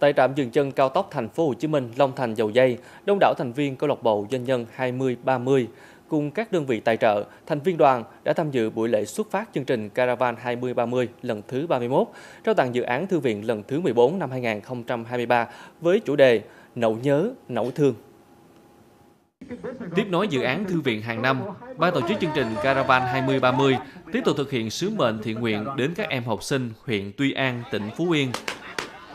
Tại trạm dừng chân cao tốc thành phố Hồ Chí Minh Long Thành Dầu Dây, đông đảo thành viên câu lạc bộ doanh nhân 2030 cùng các đơn vị tài trợ, thành viên đoàn đã tham dự buổi lễ xuất phát chương trình Caravan 2030 lần thứ 31, trao tặng dự án thư viện lần thứ 14 năm 2023 với chủ đề Nậu nhớ, nẫu thương. Tiếp nối dự án thư viện hàng năm, ban tổ chức chương trình Caravan 2030 tiếp tục thực hiện sứ mệnh thiện nguyện đến các em học sinh huyện Tuy An, tỉnh Phú Yên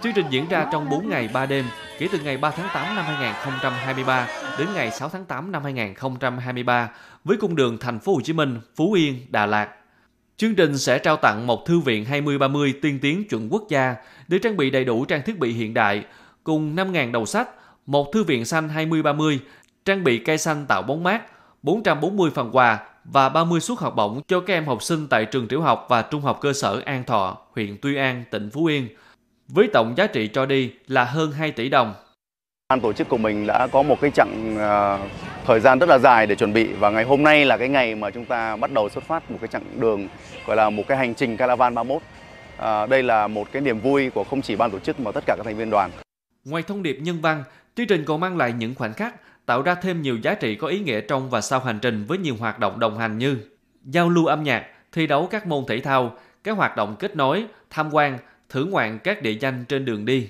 Chương trình diễn ra trong 4 ngày 3 đêm, kể từ ngày 3 tháng 8 năm 2023 đến ngày 6 tháng 8 năm 2023 với cung đường thành phố Hồ Chí Minh, Phú Yên, Đà Lạt. Chương trình sẽ trao tặng một thư viện 2030 tiên tiến chuẩn quốc gia được trang bị đầy đủ trang thiết bị hiện đại cùng 5.000 đầu sách, một thư viện xanh 2030, trang bị cây xanh tạo bóng mát, 440 phần quà và 30 suất học bổng cho các em học sinh tại trường tiểu học và trung học cơ sở An Thọ, huyện Tuy An, tỉnh Phú Yên – với tổng giá trị cho đi là hơn 2 tỷ đồng. Ban tổ chức của mình đã có một cái chặng à, thời gian rất là dài để chuẩn bị và ngày hôm nay là cái ngày mà chúng ta bắt đầu xuất phát một cái chặng đường gọi là một cái hành trình Caravan 31. À, đây là một cái niềm vui của không chỉ ban tổ chức mà tất cả các thành viên đoàn. Ngoài thông điệp nhân văn, chương trình còn mang lại những khoảnh khắc tạo ra thêm nhiều giá trị có ý nghĩa trong và sau hành trình với nhiều hoạt động đồng hành như giao lưu âm nhạc, thi đấu các môn thể thao, các hoạt động kết nối, tham quan, thử ngoạn các địa danh trên đường đi